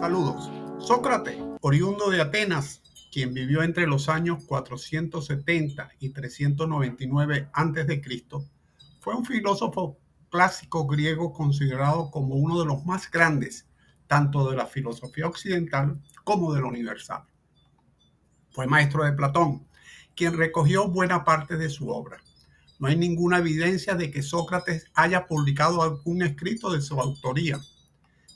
Saludos. Sócrates, oriundo de Atenas, quien vivió entre los años 470 y 399 a.C., fue un filósofo clásico griego considerado como uno de los más grandes, tanto de la filosofía occidental como de la universal. Fue maestro de Platón, quien recogió buena parte de su obra. No hay ninguna evidencia de que Sócrates haya publicado algún escrito de su autoría,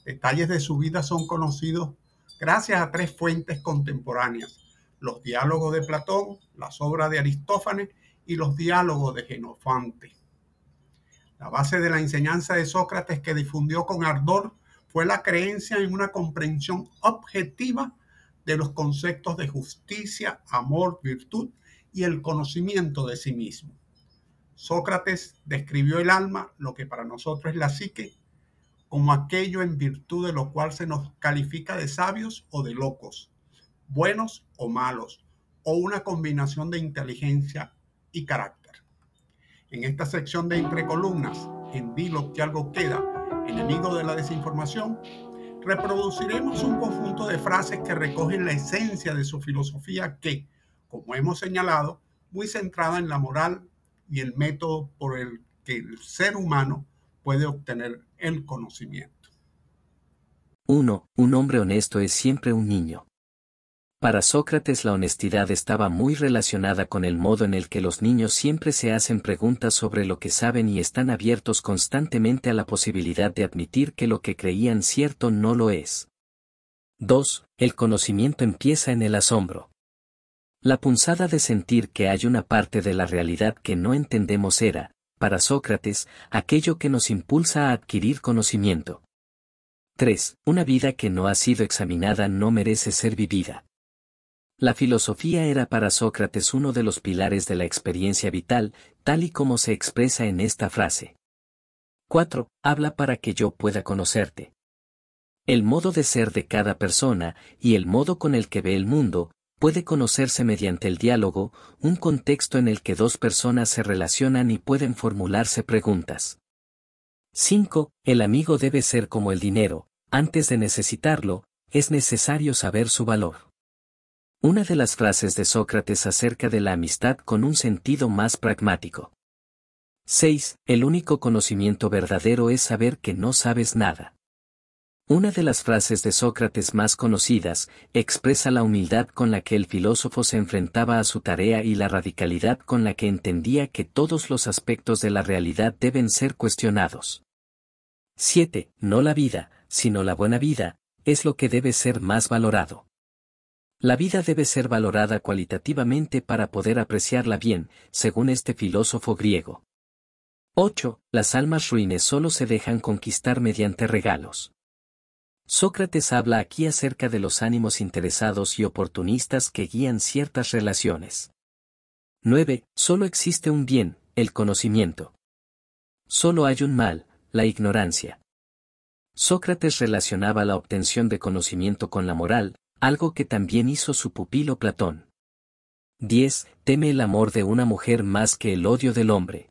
detalles de su vida son conocidos gracias a tres fuentes contemporáneas, los diálogos de Platón, las obras de Aristófanes y los diálogos de Genofante. La base de la enseñanza de Sócrates que difundió con ardor fue la creencia en una comprensión objetiva de los conceptos de justicia, amor, virtud y el conocimiento de sí mismo. Sócrates describió el alma, lo que para nosotros es la psique, como aquello en virtud de lo cual se nos califica de sabios o de locos, buenos o malos, o una combinación de inteligencia y carácter. En esta sección de entre columnas, en Dilo que algo queda, enemigo de la desinformación, reproduciremos un conjunto de frases que recogen la esencia de su filosofía que, como hemos señalado, muy centrada en la moral y el método por el que el ser humano puede obtener el conocimiento. 1. Un hombre honesto es siempre un niño. Para Sócrates la honestidad estaba muy relacionada con el modo en el que los niños siempre se hacen preguntas sobre lo que saben y están abiertos constantemente a la posibilidad de admitir que lo que creían cierto no lo es. 2. El conocimiento empieza en el asombro. La punzada de sentir que hay una parte de la realidad que no entendemos era, para Sócrates, aquello que nos impulsa a adquirir conocimiento. 3. Una vida que no ha sido examinada no merece ser vivida. La filosofía era para Sócrates uno de los pilares de la experiencia vital, tal y como se expresa en esta frase. 4. Habla para que yo pueda conocerte. El modo de ser de cada persona y el modo con el que ve el mundo Puede conocerse mediante el diálogo, un contexto en el que dos personas se relacionan y pueden formularse preguntas. 5. El amigo debe ser como el dinero, antes de necesitarlo, es necesario saber su valor. Una de las frases de Sócrates acerca de la amistad con un sentido más pragmático. 6. El único conocimiento verdadero es saber que no sabes nada. Una de las frases de Sócrates más conocidas expresa la humildad con la que el filósofo se enfrentaba a su tarea y la radicalidad con la que entendía que todos los aspectos de la realidad deben ser cuestionados. 7. No la vida, sino la buena vida, es lo que debe ser más valorado. La vida debe ser valorada cualitativamente para poder apreciarla bien, según este filósofo griego. 8. Las almas ruines solo se dejan conquistar mediante regalos. Sócrates habla aquí acerca de los ánimos interesados y oportunistas que guían ciertas relaciones. 9. Solo existe un bien, el conocimiento. Solo hay un mal, la ignorancia. Sócrates relacionaba la obtención de conocimiento con la moral, algo que también hizo su pupilo Platón. 10. Teme el amor de una mujer más que el odio del hombre.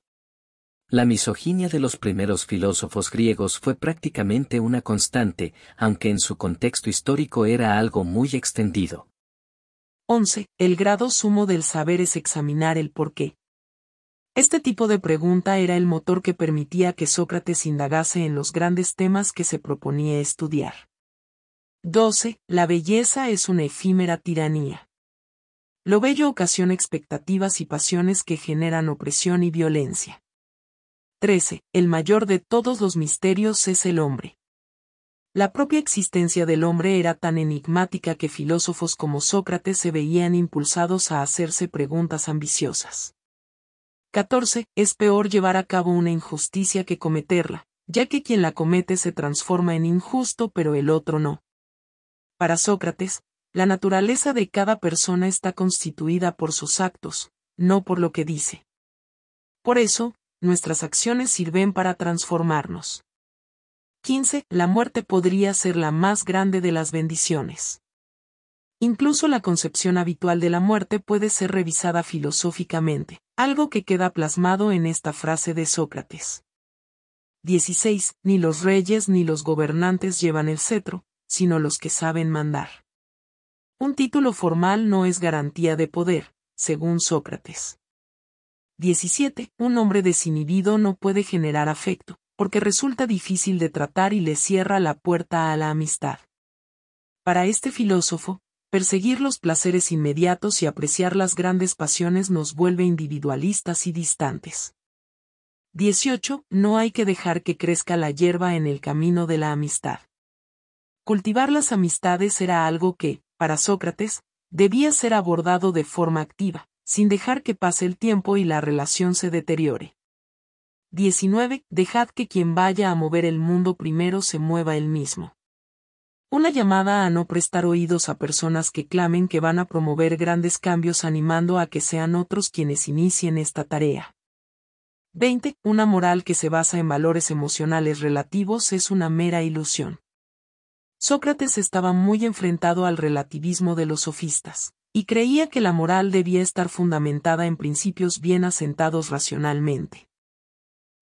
La misoginia de los primeros filósofos griegos fue prácticamente una constante, aunque en su contexto histórico era algo muy extendido. 11. El grado sumo del saber es examinar el por qué. Este tipo de pregunta era el motor que permitía que Sócrates indagase en los grandes temas que se proponía estudiar. 12. La belleza es una efímera tiranía. Lo bello ocasiona expectativas y pasiones que generan opresión y violencia. 13. El mayor de todos los misterios es el hombre. La propia existencia del hombre era tan enigmática que filósofos como Sócrates se veían impulsados a hacerse preguntas ambiciosas. 14. Es peor llevar a cabo una injusticia que cometerla, ya que quien la comete se transforma en injusto pero el otro no. Para Sócrates, la naturaleza de cada persona está constituida por sus actos, no por lo que dice. Por eso, nuestras acciones sirven para transformarnos. 15. La muerte podría ser la más grande de las bendiciones. Incluso la concepción habitual de la muerte puede ser revisada filosóficamente, algo que queda plasmado en esta frase de Sócrates. 16. Ni los reyes ni los gobernantes llevan el cetro, sino los que saben mandar. Un título formal no es garantía de poder, según Sócrates. 17. Un hombre desinhibido no puede generar afecto, porque resulta difícil de tratar y le cierra la puerta a la amistad. Para este filósofo, perseguir los placeres inmediatos y apreciar las grandes pasiones nos vuelve individualistas y distantes. 18. No hay que dejar que crezca la hierba en el camino de la amistad. Cultivar las amistades era algo que, para Sócrates, debía ser abordado de forma activa, sin dejar que pase el tiempo y la relación se deteriore. 19. Dejad que quien vaya a mover el mundo primero se mueva él mismo. Una llamada a no prestar oídos a personas que clamen que van a promover grandes cambios animando a que sean otros quienes inicien esta tarea. 20. Una moral que se basa en valores emocionales relativos es una mera ilusión. Sócrates estaba muy enfrentado al relativismo de los sofistas y creía que la moral debía estar fundamentada en principios bien asentados racionalmente.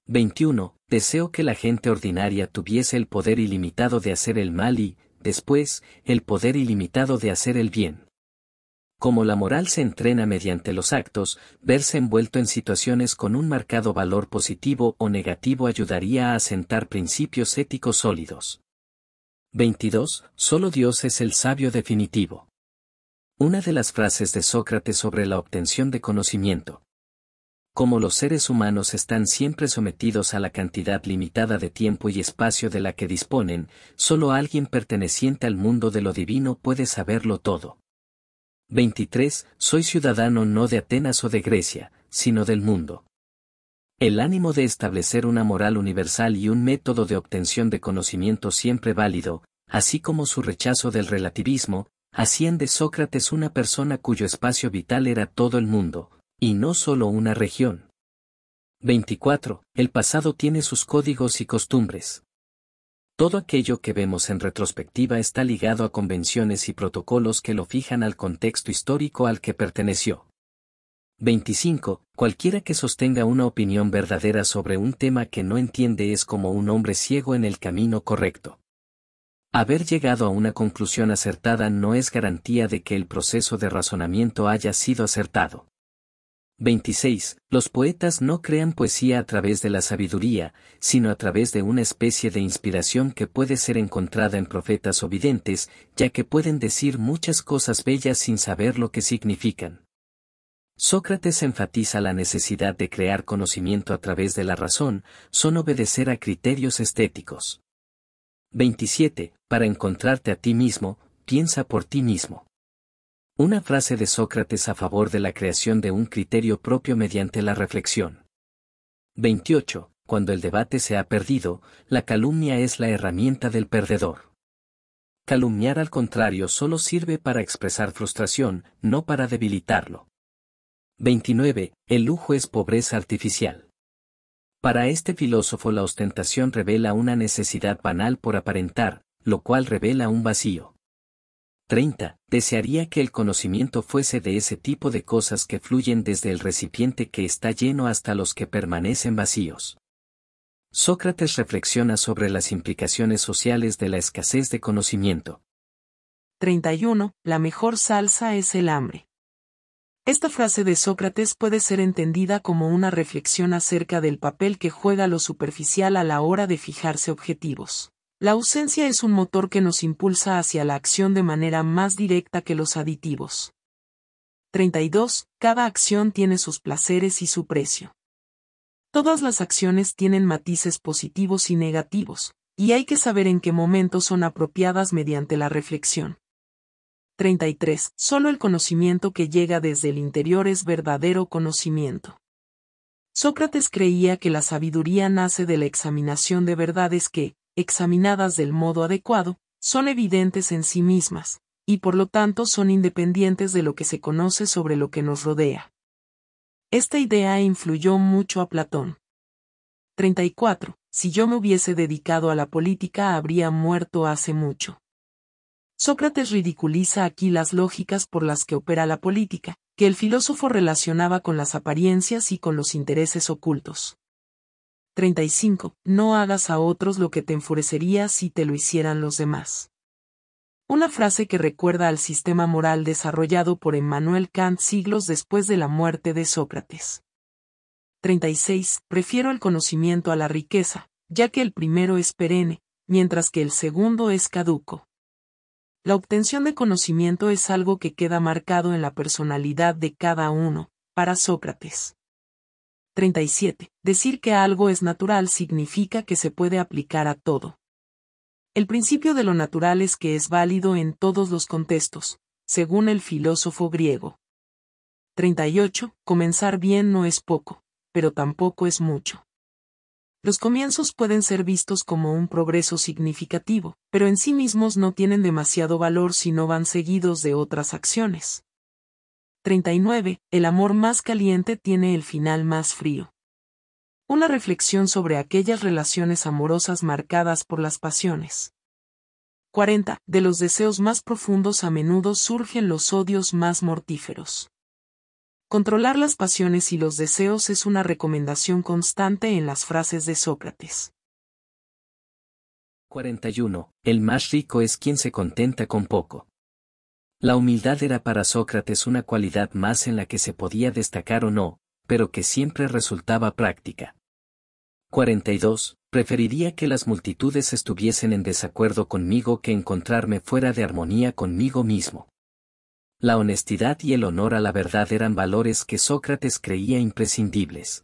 21. Deseo que la gente ordinaria tuviese el poder ilimitado de hacer el mal y, después, el poder ilimitado de hacer el bien. Como la moral se entrena mediante los actos, verse envuelto en situaciones con un marcado valor positivo o negativo ayudaría a asentar principios éticos sólidos. 22. Solo Dios es el sabio definitivo. Una de las frases de Sócrates sobre la obtención de conocimiento. Como los seres humanos están siempre sometidos a la cantidad limitada de tiempo y espacio de la que disponen, solo alguien perteneciente al mundo de lo divino puede saberlo todo. 23. Soy ciudadano no de Atenas o de Grecia, sino del mundo. El ánimo de establecer una moral universal y un método de obtención de conocimiento siempre válido, así como su rechazo del relativismo, hacían de Sócrates una persona cuyo espacio vital era todo el mundo, y no solo una región. 24. El pasado tiene sus códigos y costumbres. Todo aquello que vemos en retrospectiva está ligado a convenciones y protocolos que lo fijan al contexto histórico al que perteneció. 25. Cualquiera que sostenga una opinión verdadera sobre un tema que no entiende es como un hombre ciego en el camino correcto. Haber llegado a una conclusión acertada no es garantía de que el proceso de razonamiento haya sido acertado. 26. Los poetas no crean poesía a través de la sabiduría, sino a través de una especie de inspiración que puede ser encontrada en profetas o videntes, ya que pueden decir muchas cosas bellas sin saber lo que significan. Sócrates enfatiza la necesidad de crear conocimiento a través de la razón, son obedecer a criterios estéticos. 27. Para encontrarte a ti mismo, piensa por ti mismo. Una frase de Sócrates a favor de la creación de un criterio propio mediante la reflexión. 28. Cuando el debate se ha perdido, la calumnia es la herramienta del perdedor. Calumniar al contrario solo sirve para expresar frustración, no para debilitarlo. 29. El lujo es pobreza artificial. Para este filósofo la ostentación revela una necesidad banal por aparentar, lo cual revela un vacío. 30. Desearía que el conocimiento fuese de ese tipo de cosas que fluyen desde el recipiente que está lleno hasta los que permanecen vacíos. Sócrates reflexiona sobre las implicaciones sociales de la escasez de conocimiento. 31. La mejor salsa es el hambre. Esta frase de Sócrates puede ser entendida como una reflexión acerca del papel que juega lo superficial a la hora de fijarse objetivos. La ausencia es un motor que nos impulsa hacia la acción de manera más directa que los aditivos. 32. Cada acción tiene sus placeres y su precio. Todas las acciones tienen matices positivos y negativos, y hay que saber en qué momento son apropiadas mediante la reflexión. 33. Solo el conocimiento que llega desde el interior es verdadero conocimiento. Sócrates creía que la sabiduría nace de la examinación de verdades que, examinadas del modo adecuado, son evidentes en sí mismas, y por lo tanto son independientes de lo que se conoce sobre lo que nos rodea. Esta idea influyó mucho a Platón. 34. Si yo me hubiese dedicado a la política habría muerto hace mucho. Sócrates ridiculiza aquí las lógicas por las que opera la política, que el filósofo relacionaba con las apariencias y con los intereses ocultos. 35. No hagas a otros lo que te enfurecería si te lo hicieran los demás. Una frase que recuerda al sistema moral desarrollado por Emmanuel Kant siglos después de la muerte de Sócrates. 36. Prefiero el conocimiento a la riqueza, ya que el primero es perenne, mientras que el segundo es caduco. La obtención de conocimiento es algo que queda marcado en la personalidad de cada uno, para Sócrates. 37. Decir que algo es natural significa que se puede aplicar a todo. El principio de lo natural es que es válido en todos los contextos, según el filósofo griego. 38. Comenzar bien no es poco, pero tampoco es mucho. Los comienzos pueden ser vistos como un progreso significativo, pero en sí mismos no tienen demasiado valor si no van seguidos de otras acciones. 39. El amor más caliente tiene el final más frío. Una reflexión sobre aquellas relaciones amorosas marcadas por las pasiones. 40. De los deseos más profundos a menudo surgen los odios más mortíferos. Controlar las pasiones y los deseos es una recomendación constante en las frases de Sócrates. 41. El más rico es quien se contenta con poco. La humildad era para Sócrates una cualidad más en la que se podía destacar o no, pero que siempre resultaba práctica. 42. Preferiría que las multitudes estuviesen en desacuerdo conmigo que encontrarme fuera de armonía conmigo mismo. La honestidad y el honor a la verdad eran valores que Sócrates creía imprescindibles.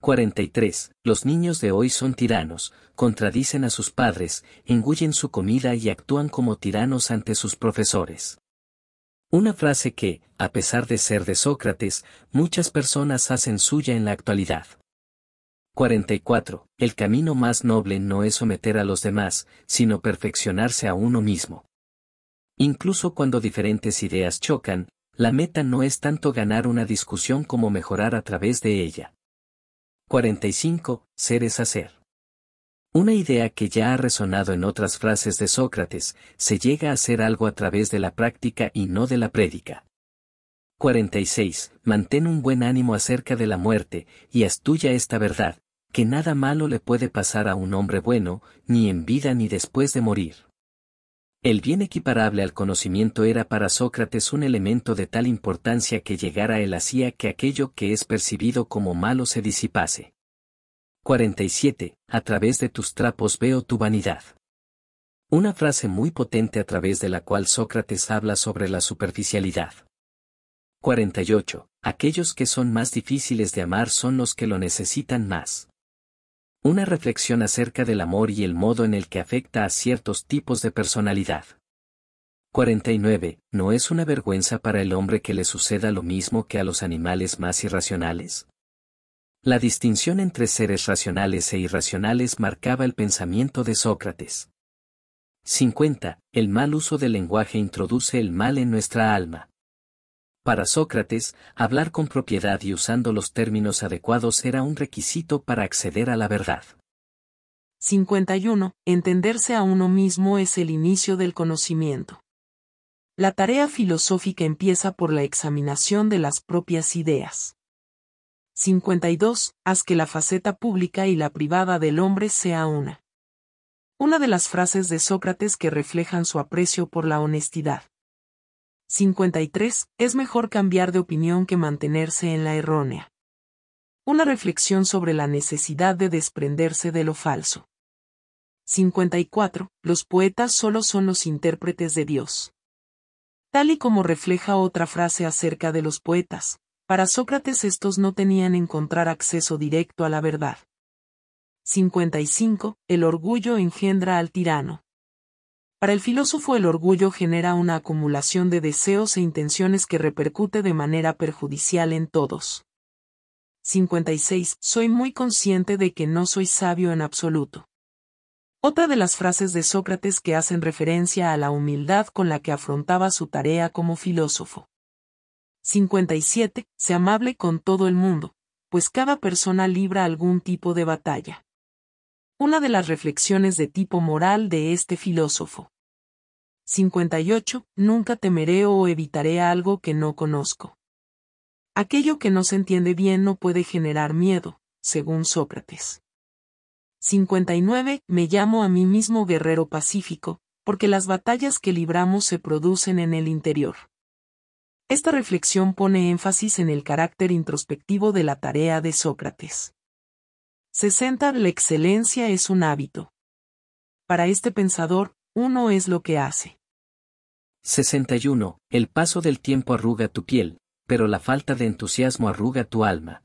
43. Los niños de hoy son tiranos, contradicen a sus padres, engullen su comida y actúan como tiranos ante sus profesores. Una frase que, a pesar de ser de Sócrates, muchas personas hacen suya en la actualidad. 44. El camino más noble no es someter a los demás, sino perfeccionarse a uno mismo. Incluso cuando diferentes ideas chocan, la meta no es tanto ganar una discusión como mejorar a través de ella. 45. Ser es hacer. Una idea que ya ha resonado en otras frases de Sócrates, se llega a hacer algo a través de la práctica y no de la prédica. 46. Mantén un buen ánimo acerca de la muerte, y tuya esta verdad, que nada malo le puede pasar a un hombre bueno, ni en vida ni después de morir. El bien equiparable al conocimiento era para Sócrates un elemento de tal importancia que llegara él hacía que aquello que es percibido como malo se disipase. 47. A través de tus trapos veo tu vanidad. Una frase muy potente a través de la cual Sócrates habla sobre la superficialidad. 48. Aquellos que son más difíciles de amar son los que lo necesitan más. Una reflexión acerca del amor y el modo en el que afecta a ciertos tipos de personalidad. 49. ¿No es una vergüenza para el hombre que le suceda lo mismo que a los animales más irracionales? La distinción entre seres racionales e irracionales marcaba el pensamiento de Sócrates. 50. El mal uso del lenguaje introduce el mal en nuestra alma. Para Sócrates, hablar con propiedad y usando los términos adecuados era un requisito para acceder a la verdad. 51. Entenderse a uno mismo es el inicio del conocimiento. La tarea filosófica empieza por la examinación de las propias ideas. 52. Haz que la faceta pública y la privada del hombre sea una. Una de las frases de Sócrates que reflejan su aprecio por la honestidad. 53. Es mejor cambiar de opinión que mantenerse en la errónea. Una reflexión sobre la necesidad de desprenderse de lo falso. 54. Los poetas solo son los intérpretes de Dios. Tal y como refleja otra frase acerca de los poetas, para Sócrates estos no tenían encontrar acceso directo a la verdad. 55. El orgullo engendra al tirano. Para el filósofo el orgullo genera una acumulación de deseos e intenciones que repercute de manera perjudicial en todos. 56. Soy muy consciente de que no soy sabio en absoluto. Otra de las frases de Sócrates que hacen referencia a la humildad con la que afrontaba su tarea como filósofo. 57. Sé amable con todo el mundo, pues cada persona libra algún tipo de batalla. Una de las reflexiones de tipo moral de este filósofo. 58. Nunca temeré o evitaré algo que no conozco. Aquello que no se entiende bien no puede generar miedo, según Sócrates. 59. Me llamo a mí mismo guerrero pacífico, porque las batallas que libramos se producen en el interior. Esta reflexión pone énfasis en el carácter introspectivo de la tarea de Sócrates. 60. La excelencia es un hábito. Para este pensador, uno es lo que hace. 61. El paso del tiempo arruga tu piel, pero la falta de entusiasmo arruga tu alma.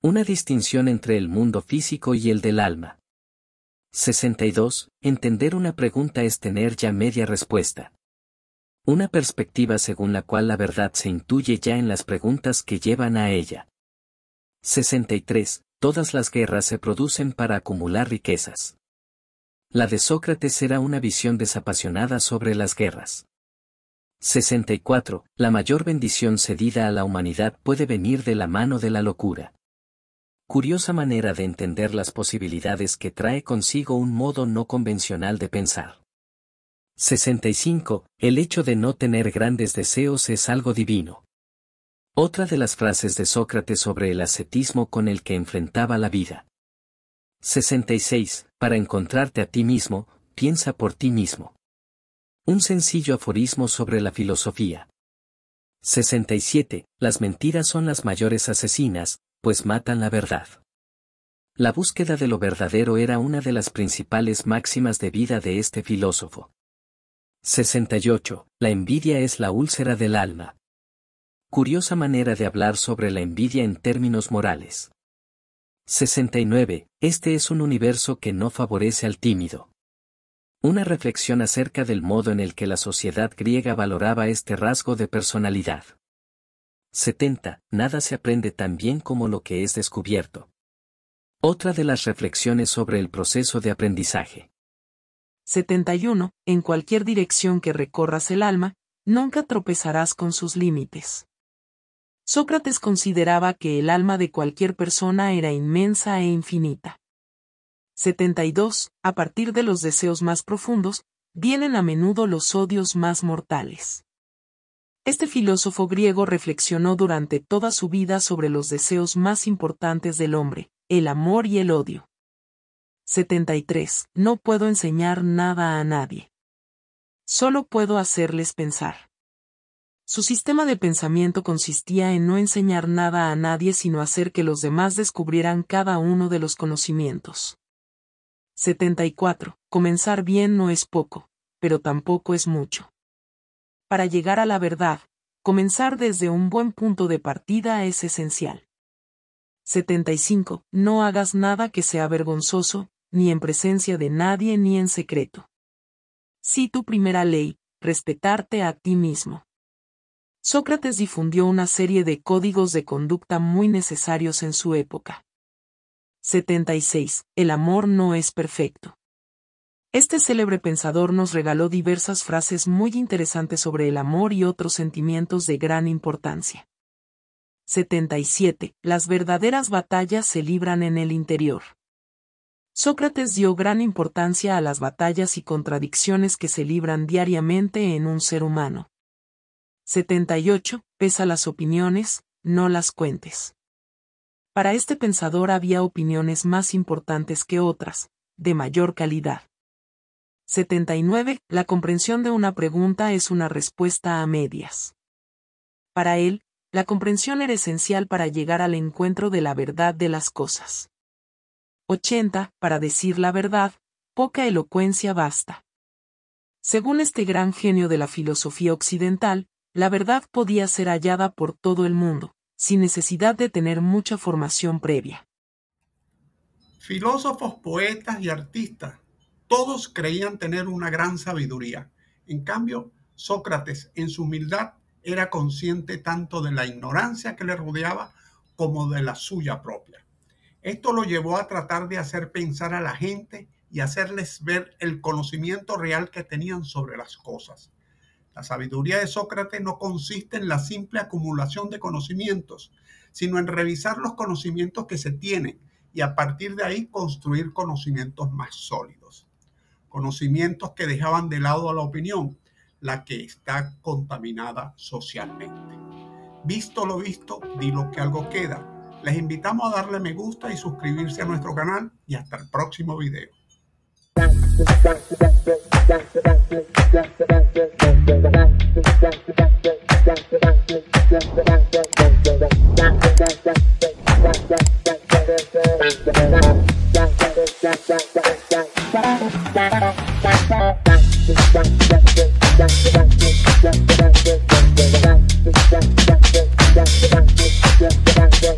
Una distinción entre el mundo físico y el del alma. 62. Entender una pregunta es tener ya media respuesta. Una perspectiva según la cual la verdad se intuye ya en las preguntas que llevan a ella. 63. Todas las guerras se producen para acumular riquezas. La de Sócrates era una visión desapasionada sobre las guerras. 64. La mayor bendición cedida a la humanidad puede venir de la mano de la locura. Curiosa manera de entender las posibilidades que trae consigo un modo no convencional de pensar. 65. El hecho de no tener grandes deseos es algo divino. Otra de las frases de Sócrates sobre el ascetismo con el que enfrentaba la vida. 66. Para encontrarte a ti mismo, piensa por ti mismo. Un sencillo aforismo sobre la filosofía. 67. Las mentiras son las mayores asesinas, pues matan la verdad. La búsqueda de lo verdadero era una de las principales máximas de vida de este filósofo. 68. La envidia es la úlcera del alma. Curiosa manera de hablar sobre la envidia en términos morales. 69. Este es un universo que no favorece al tímido. Una reflexión acerca del modo en el que la sociedad griega valoraba este rasgo de personalidad. 70. Nada se aprende tan bien como lo que es descubierto. Otra de las reflexiones sobre el proceso de aprendizaje. 71. En cualquier dirección que recorras el alma, nunca tropezarás con sus límites. Sócrates consideraba que el alma de cualquier persona era inmensa e infinita. 72. A partir de los deseos más profundos, vienen a menudo los odios más mortales. Este filósofo griego reflexionó durante toda su vida sobre los deseos más importantes del hombre, el amor y el odio. 73. No puedo enseñar nada a nadie. Solo puedo hacerles pensar. Su sistema de pensamiento consistía en no enseñar nada a nadie sino hacer que los demás descubrieran cada uno de los conocimientos. 74. Comenzar bien no es poco, pero tampoco es mucho. Para llegar a la verdad, comenzar desde un buen punto de partida es esencial. 75. No hagas nada que sea vergonzoso, ni en presencia de nadie ni en secreto. Sí, tu primera ley, respetarte a ti mismo. Sócrates difundió una serie de códigos de conducta muy necesarios en su época. 76. El amor no es perfecto. Este célebre pensador nos regaló diversas frases muy interesantes sobre el amor y otros sentimientos de gran importancia. 77. Las verdaderas batallas se libran en el interior. Sócrates dio gran importancia a las batallas y contradicciones que se libran diariamente en un ser humano. 78. Pesa las opiniones, no las cuentes. Para este pensador había opiniones más importantes que otras, de mayor calidad. 79. La comprensión de una pregunta es una respuesta a medias. Para él, la comprensión era esencial para llegar al encuentro de la verdad de las cosas. 80. Para decir la verdad, poca elocuencia basta. Según este gran genio de la filosofía occidental, la verdad podía ser hallada por todo el mundo, sin necesidad de tener mucha formación previa. Filósofos, poetas y artistas, todos creían tener una gran sabiduría. En cambio, Sócrates, en su humildad, era consciente tanto de la ignorancia que le rodeaba como de la suya propia. Esto lo llevó a tratar de hacer pensar a la gente y hacerles ver el conocimiento real que tenían sobre las cosas. La sabiduría de Sócrates no consiste en la simple acumulación de conocimientos, sino en revisar los conocimientos que se tienen y a partir de ahí construir conocimientos más sólidos. Conocimientos que dejaban de lado a la opinión, la que está contaminada socialmente. Visto lo visto, di lo que algo queda. Les invitamos a darle me gusta y suscribirse a nuestro canal y hasta el próximo video. Yeah.